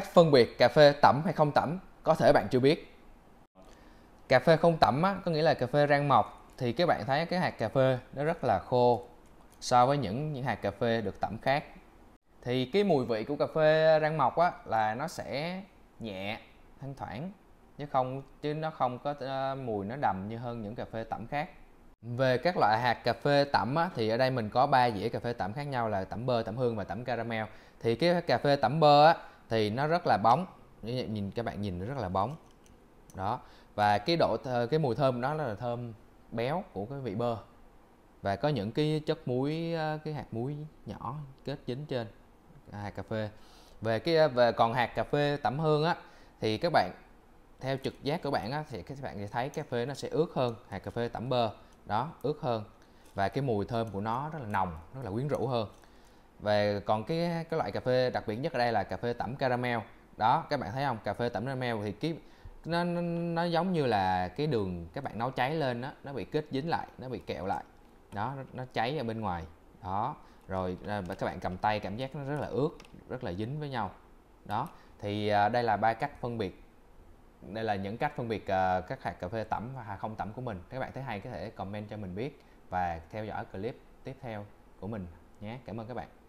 cách phân biệt cà phê tẩm hay không tẩm có thể bạn chưa biết cà phê không tẩm á, có nghĩa là cà phê rang mọc thì các bạn thấy cái hạt cà phê nó rất là khô so với những những hạt cà phê được tẩm khác thì cái mùi vị của cà phê rang mọc á, là nó sẽ nhẹ thanh thoảng chứ không chứ nó không có ờ, mùi nó đầm như hơn những cà phê tẩm khác về các loại hạt cà phê tẩm á, thì ở đây mình có ba dĩa cà phê tẩm khác nhau là tẩm bơ, tẩm hương và tẩm caramel. Thì cái cà phê tẩm bơ á, thì nó rất là bóng như nhìn các bạn nhìn nó rất là bóng đó và cái độ cái mùi thơm đó là thơm béo của cái vị bơ và có những cái chất muối ờ, cái hạt muối nhỏ kết dính trên hạt cà phê về cái ờ, về còn hạt cà phê tẩm hương á thì các bạn theo trực giác của bạn á thì các bạn sẽ thấy cà phê nó sẽ ướt hơn hạt cà phê tẩm bơ đó ướt hơn và cái mùi thơm của nó rất là nồng rất là quyến rũ hơn về còn cái cái loại cà phê đặc biệt nhất ở đây là cà phê tẩm caramel đó các bạn thấy không cà phê tẩm caramel thì cái nó, nó nó giống như là cái đường các bạn nấu cháy lên đó nó bị kết dính lại nó bị kẹo lại đó nó, nó cháy ở bên ngoài đó rồi à, các bạn cầm tay cảm giác nó rất là ướt rất là dính với nhau đó thì à, đây là ba cách phân biệt đây là những cách phân biệt à, các hạt cà phê tẩm và hạt không tẩm của mình các bạn thấy hay có thể comment cho mình biết và theo dõi clip tiếp theo của mình nhé cảm ơn các bạn